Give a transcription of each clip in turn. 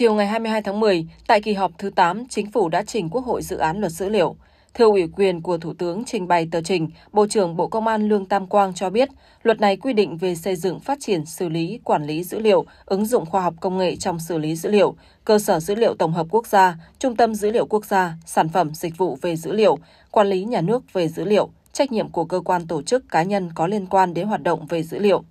Chiều ngày 22 tháng 10, tại kỳ họp thứ 8, Chính phủ đã trình Quốc hội dự án luật dữ liệu. Theo ủy quyền của Thủ tướng trình bày tờ trình, Bộ trưởng Bộ Công an Lương Tam Quang cho biết, luật này quy định về xây dựng, phát triển, xử lý, quản lý dữ liệu, ứng dụng khoa học công nghệ trong xử lý dữ liệu, cơ sở dữ liệu tổng hợp quốc gia, trung tâm dữ liệu quốc gia, sản phẩm dịch vụ về dữ liệu, quản lý nhà nước về dữ liệu, trách nhiệm của cơ quan tổ chức cá nhân có liên quan đến hoạt động về dữ liệu.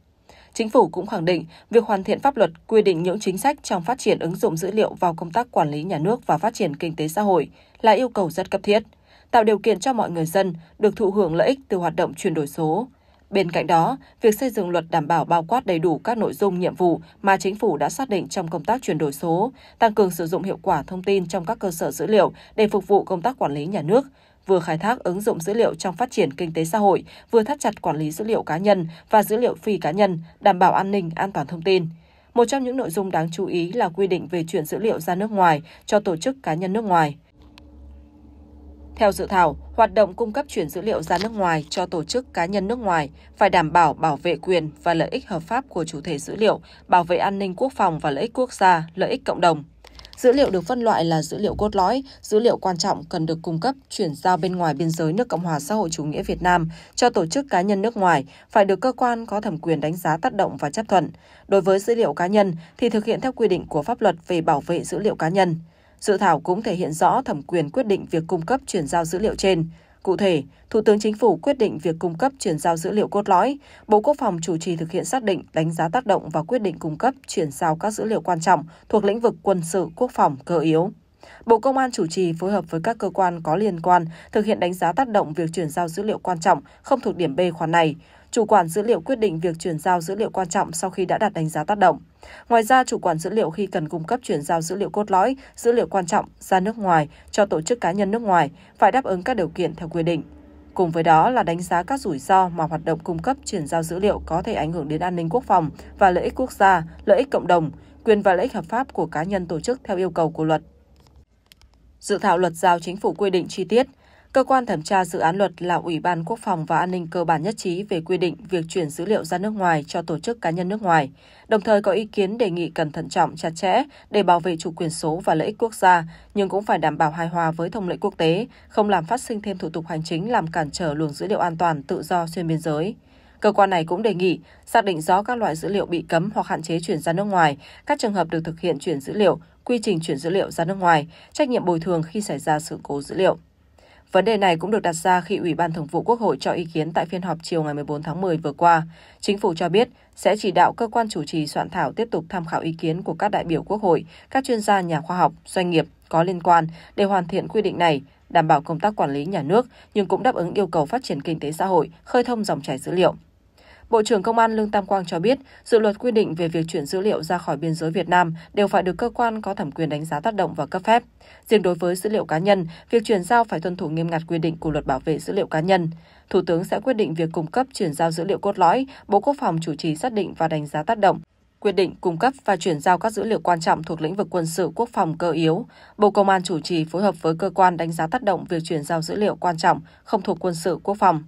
Chính phủ cũng khẳng định việc hoàn thiện pháp luật quy định những chính sách trong phát triển ứng dụng dữ liệu vào công tác quản lý nhà nước và phát triển kinh tế xã hội là yêu cầu rất cấp thiết, tạo điều kiện cho mọi người dân được thụ hưởng lợi ích từ hoạt động chuyển đổi số. Bên cạnh đó, việc xây dựng luật đảm bảo bao quát đầy đủ các nội dung nhiệm vụ mà chính phủ đã xác định trong công tác chuyển đổi số, tăng cường sử dụng hiệu quả thông tin trong các cơ sở dữ liệu để phục vụ công tác quản lý nhà nước, vừa khai thác ứng dụng dữ liệu trong phát triển kinh tế xã hội, vừa thắt chặt quản lý dữ liệu cá nhân và dữ liệu phi cá nhân, đảm bảo an ninh, an toàn thông tin. Một trong những nội dung đáng chú ý là quy định về chuyển dữ liệu ra nước ngoài cho tổ chức cá nhân nước ngoài. Theo dự thảo, hoạt động cung cấp chuyển dữ liệu ra nước ngoài cho tổ chức cá nhân nước ngoài phải đảm bảo bảo vệ quyền và lợi ích hợp pháp của chủ thể dữ liệu, bảo vệ an ninh quốc phòng và lợi ích quốc gia, lợi ích cộng đồng. Dữ liệu được phân loại là dữ liệu cốt lõi, dữ liệu quan trọng cần được cung cấp, chuyển giao bên ngoài biên giới nước Cộng hòa xã hội chủ nghĩa Việt Nam cho tổ chức cá nhân nước ngoài, phải được cơ quan có thẩm quyền đánh giá tác động và chấp thuận. Đối với dữ liệu cá nhân thì thực hiện theo quy định của pháp luật về bảo vệ dữ liệu cá nhân. Dự thảo cũng thể hiện rõ thẩm quyền quyết định việc cung cấp chuyển giao dữ liệu trên. Cụ thể, Thủ tướng Chính phủ quyết định việc cung cấp chuyển giao dữ liệu cốt lõi, Bộ Quốc phòng chủ trì thực hiện xác định, đánh giá tác động và quyết định cung cấp chuyển giao các dữ liệu quan trọng thuộc lĩnh vực quân sự, quốc phòng, cơ yếu. Bộ Công an chủ trì phối hợp với các cơ quan có liên quan thực hiện đánh giá tác động việc chuyển giao dữ liệu quan trọng không thuộc điểm B khoản này, chủ quản dữ liệu quyết định việc chuyển giao dữ liệu quan trọng sau khi đã đạt đánh giá tác động. Ngoài ra, chủ quản dữ liệu khi cần cung cấp chuyển giao dữ liệu cốt lõi, dữ liệu quan trọng ra nước ngoài cho tổ chức cá nhân nước ngoài phải đáp ứng các điều kiện theo quy định. Cùng với đó là đánh giá các rủi ro mà hoạt động cung cấp chuyển giao dữ liệu có thể ảnh hưởng đến an ninh quốc phòng và lợi ích quốc gia, lợi ích cộng đồng, quyền và lợi ích hợp pháp của cá nhân tổ chức theo yêu cầu của luật. Dự thảo luật giao chính phủ quy định chi tiết Cơ quan thẩm tra dự án luật là Ủy ban Quốc phòng và An ninh cơ bản nhất trí về quy định việc chuyển dữ liệu ra nước ngoài cho tổ chức cá nhân nước ngoài, đồng thời có ý kiến đề nghị cần thận trọng chặt chẽ để bảo vệ chủ quyền số và lợi ích quốc gia, nhưng cũng phải đảm bảo hài hòa với thông lệ quốc tế, không làm phát sinh thêm thủ tục hành chính làm cản trở luồng dữ liệu an toàn tự do xuyên biên giới. Cơ quan này cũng đề nghị xác định rõ các loại dữ liệu bị cấm hoặc hạn chế chuyển ra nước ngoài, các trường hợp được thực hiện chuyển dữ liệu, quy trình chuyển dữ liệu ra nước ngoài, trách nhiệm bồi thường khi xảy ra sự cố dữ liệu. Vấn đề này cũng được đặt ra khi Ủy ban Thường vụ Quốc hội cho ý kiến tại phiên họp chiều ngày 14 tháng 10 vừa qua. Chính phủ cho biết sẽ chỉ đạo cơ quan chủ trì soạn thảo tiếp tục tham khảo ý kiến của các đại biểu Quốc hội, các chuyên gia nhà khoa học, doanh nghiệp có liên quan để hoàn thiện quy định này, đảm bảo công tác quản lý nhà nước nhưng cũng đáp ứng yêu cầu phát triển kinh tế xã hội, khơi thông dòng chảy dữ liệu. Bộ trưởng Công an Lương Tam Quang cho biết, dự luật quy định về việc chuyển dữ liệu ra khỏi biên giới Việt Nam đều phải được cơ quan có thẩm quyền đánh giá tác động và cấp phép. Riêng đối với dữ liệu cá nhân, việc chuyển giao phải tuân thủ nghiêm ngặt quy định của luật bảo vệ dữ liệu cá nhân. Thủ tướng sẽ quyết định việc cung cấp chuyển giao dữ liệu cốt lõi, Bộ Quốc phòng chủ trì xác định và đánh giá tác động quyết định cung cấp và chuyển giao các dữ liệu quan trọng thuộc lĩnh vực quân sự quốc phòng cơ yếu. Bộ Công an chủ trì phối hợp với cơ quan đánh giá tác động việc chuyển giao dữ liệu quan trọng không thuộc quân sự quốc phòng.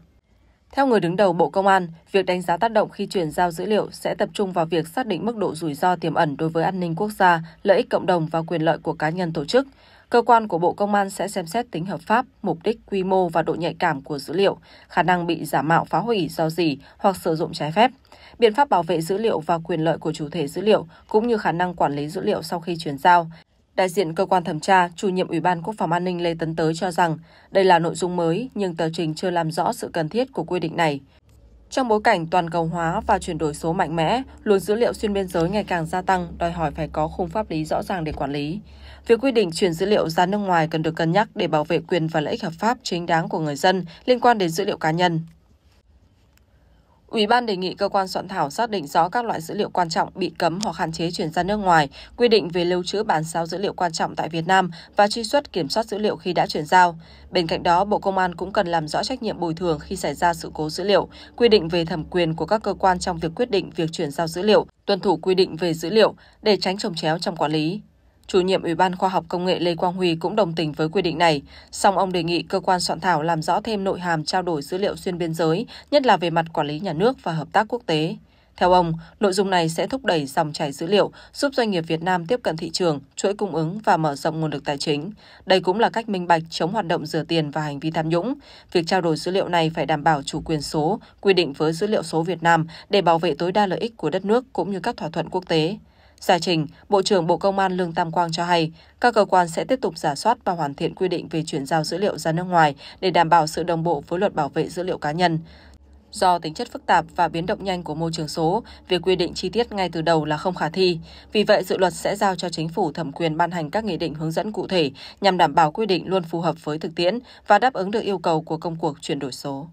Theo người đứng đầu Bộ Công an, việc đánh giá tác động khi chuyển giao dữ liệu sẽ tập trung vào việc xác định mức độ rủi ro tiềm ẩn đối với an ninh quốc gia, lợi ích cộng đồng và quyền lợi của cá nhân tổ chức. Cơ quan của Bộ Công an sẽ xem xét tính hợp pháp, mục đích, quy mô và độ nhạy cảm của dữ liệu, khả năng bị giả mạo phá hủy do gì hoặc sử dụng trái phép, biện pháp bảo vệ dữ liệu và quyền lợi của chủ thể dữ liệu, cũng như khả năng quản lý dữ liệu sau khi chuyển giao, Đại diện cơ quan thẩm tra, chủ nhiệm Ủy ban Quốc phòng An ninh Lê Tấn Tới cho rằng đây là nội dung mới nhưng tờ trình chưa làm rõ sự cần thiết của quy định này. Trong bối cảnh toàn cầu hóa và chuyển đổi số mạnh mẽ, luồng dữ liệu xuyên biên giới ngày càng gia tăng, đòi hỏi phải có khung pháp lý rõ ràng để quản lý. Việc quy định chuyển dữ liệu ra nước ngoài cần được cân nhắc để bảo vệ quyền và lợi ích hợp pháp chính đáng của người dân liên quan đến dữ liệu cá nhân. Ủy ban đề nghị cơ quan soạn thảo xác định rõ các loại dữ liệu quan trọng bị cấm hoặc hạn chế chuyển ra nước ngoài, quy định về lưu trữ bản sao dữ liệu quan trọng tại Việt Nam và truy xuất kiểm soát dữ liệu khi đã chuyển giao. Bên cạnh đó, Bộ Công an cũng cần làm rõ trách nhiệm bồi thường khi xảy ra sự cố dữ liệu, quy định về thẩm quyền của các cơ quan trong việc quyết định việc chuyển giao dữ liệu, tuân thủ quy định về dữ liệu để tránh trồng chéo trong quản lý. Chủ nhiệm Ủy ban Khoa học Công nghệ Lê Quang Huy cũng đồng tình với quy định này, song ông đề nghị cơ quan soạn thảo làm rõ thêm nội hàm trao đổi dữ liệu xuyên biên giới, nhất là về mặt quản lý nhà nước và hợp tác quốc tế. Theo ông, nội dung này sẽ thúc đẩy dòng chảy dữ liệu, giúp doanh nghiệp Việt Nam tiếp cận thị trường, chuỗi cung ứng và mở rộng nguồn lực tài chính. Đây cũng là cách minh bạch chống hoạt động rửa tiền và hành vi tham nhũng. Việc trao đổi dữ liệu này phải đảm bảo chủ quyền số, quy định với dữ liệu số Việt Nam để bảo vệ tối đa lợi ích của đất nước cũng như các thỏa thuận quốc tế. Giải trình, Bộ trưởng Bộ Công an Lương Tam Quang cho hay, các cơ quan sẽ tiếp tục giả soát và hoàn thiện quy định về chuyển giao dữ liệu ra nước ngoài để đảm bảo sự đồng bộ với luật bảo vệ dữ liệu cá nhân. Do tính chất phức tạp và biến động nhanh của môi trường số, việc quy định chi tiết ngay từ đầu là không khả thi. Vì vậy, dự luật sẽ giao cho chính phủ thẩm quyền ban hành các nghị định hướng dẫn cụ thể nhằm đảm bảo quy định luôn phù hợp với thực tiễn và đáp ứng được yêu cầu của công cuộc chuyển đổi số.